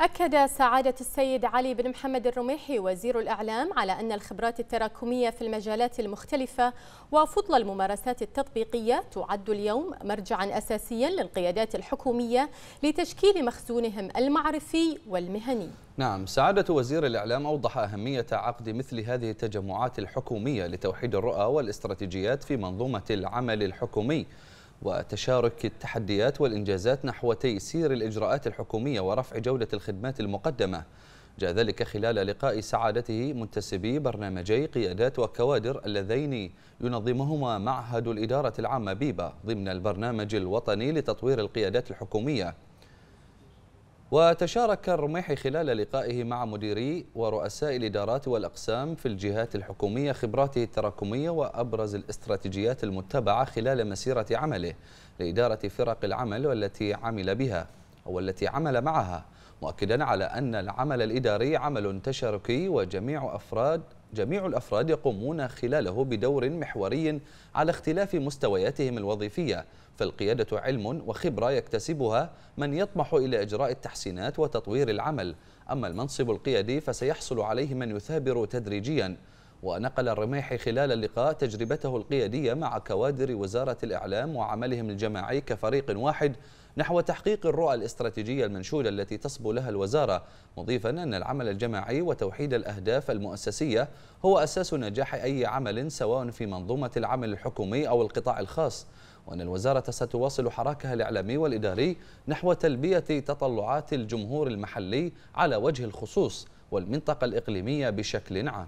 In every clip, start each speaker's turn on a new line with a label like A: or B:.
A: أكد سعادة السيد علي بن محمد الرميحي وزير الإعلام على أن الخبرات التراكمية في المجالات المختلفة وفضل الممارسات التطبيقية تعد اليوم مرجعا أساسيا للقيادات الحكومية لتشكيل مخزونهم المعرفي والمهني نعم سعادة وزير الإعلام أوضح أهمية عقد مثل هذه التجمعات الحكومية لتوحيد الرؤى والاستراتيجيات في منظومة العمل الحكومي وتشارك التحديات والإنجازات نحو تيسير الإجراءات الحكومية ورفع جودة الخدمات المقدمة جاء ذلك خلال لقاء سعادته منتسبي برنامجي قيادات وكوادر اللذين ينظمهما معهد الإدارة العامة بيبا ضمن البرنامج الوطني لتطوير القيادات الحكومية وتشارك الرميحي خلال لقائه مع مديري ورؤساء الإدارات والأقسام في الجهات الحكومية خبراته التراكمية وأبرز الاستراتيجيات المتبعة خلال مسيرة عمله لإدارة فرق العمل والتي عمل بها أو التي عمل معها مؤكدا على أن العمل الإداري عمل تشاركي وجميع أفراد جميع الأفراد يقومون خلاله بدور محوري على اختلاف مستوياتهم الوظيفية فالقيادة علم وخبرة يكتسبها من يطمح إلى إجراء التحسينات وتطوير العمل أما المنصب القيادي فسيحصل عليه من يثابر تدريجياً ونقل الرميح خلال اللقاء تجربته القيادية مع كوادر وزارة الإعلام وعملهم الجماعي كفريق واحد نحو تحقيق الرؤى الاستراتيجية المنشودة التي تصبو لها الوزارة مضيفا أن العمل الجماعي وتوحيد الأهداف المؤسسية هو أساس نجاح أي عمل سواء في منظومة العمل الحكومي أو القطاع الخاص وأن الوزارة ستواصل حراكها الإعلامي والإداري نحو تلبية تطلعات الجمهور المحلي على وجه الخصوص والمنطقة الإقليمية بشكل عام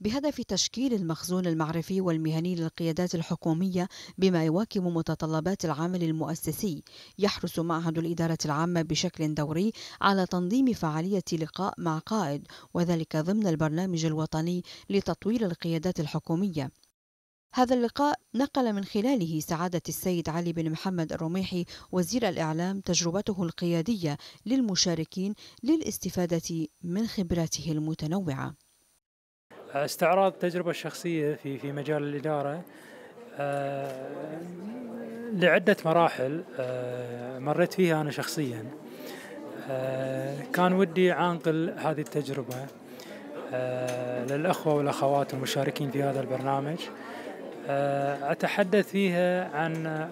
B: بهدف تشكيل المخزون المعرفي والمهني للقيادات الحكومية بما يواكب متطلبات العمل المؤسسي يحرص معهد الإدارة العامة بشكل دوري على تنظيم فعالية لقاء مع قائد وذلك ضمن البرنامج الوطني لتطوير القيادات الحكومية هذا اللقاء نقل من خلاله سعادة السيد علي بن محمد الرميحي وزير الإعلام تجربته القيادية للمشاركين للاستفادة من خبراته المتنوعة
C: استعراض تجربة شخصية في في مجال الإدارة آه، لعدة مراحل آه، مريت فيها أنا شخصيا آه، كان ودي أنقل هذه التجربة للأخوة والأخوات المشاركين في هذا البرنامج أتحدث فيها عن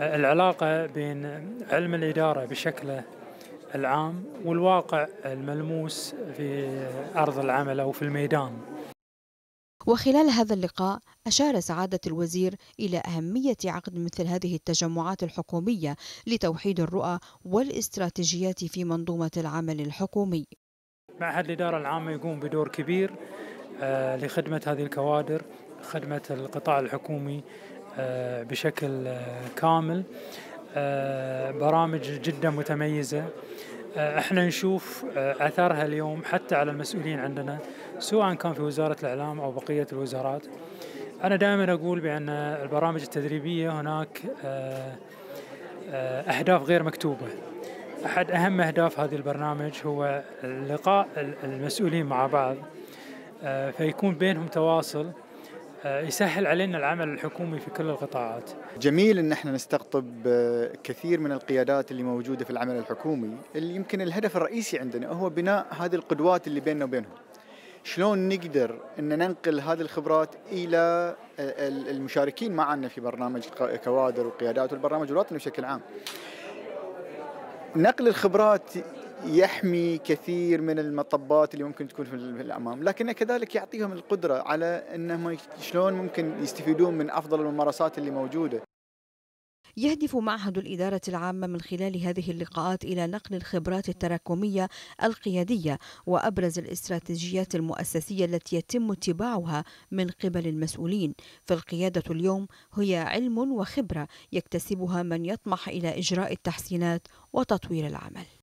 C: العلاقة بين علم الإدارة بشكله العام والواقع الملموس في أرض العمل أو في الميدان
B: وخلال هذا اللقاء أشار سعادة الوزير إلى أهمية عقد مثل هذه التجمعات الحكومية لتوحيد الرؤى والاستراتيجيات في منظومة العمل الحكومي
C: معهد الإدارة العامة يقوم بدور كبير آه، لخدمة هذه الكوادر خدمة القطاع الحكومي آه، بشكل آه، كامل آه، برامج جدا متميزه آه، احنا نشوف آه، اثرها اليوم حتى على المسؤولين عندنا سواء كان في وزاره الاعلام او بقيه الوزارات انا دائما اقول بان البرامج التدريبيه هناك اهداف غير مكتوبه احد اهم اهداف هذه البرنامج هو لقاء المسؤولين مع بعض فيكون بينهم تواصل آه، يسهل علينا العمل الحكومي في كل القطاعات.
D: جميل ان احنا نستقطب آه، كثير من القيادات اللي موجوده في العمل الحكومي اللي يمكن الهدف الرئيسي عندنا هو بناء هذه القدوات اللي بيننا وبينهم. شلون نقدر ان ننقل هذه الخبرات الى آه، المشاركين معنا في برنامج كوادر وقيادات والبرنامج الوطني بشكل عام. نقل الخبرات يحمي كثير من المطبات اللي ممكن تكون في الامام، لكن كذلك يعطيهم القدره على انهم شلون ممكن يستفيدون من افضل الممارسات اللي موجوده.
B: يهدف معهد الإدارة العامة من خلال هذه اللقاءات إلى نقل الخبرات التراكمية القيادية وأبرز الاستراتيجيات المؤسسية التي يتم اتباعها من قبل المسؤولين فالقيادة اليوم هي علم وخبرة يكتسبها من يطمح إلى إجراء التحسينات وتطوير العمل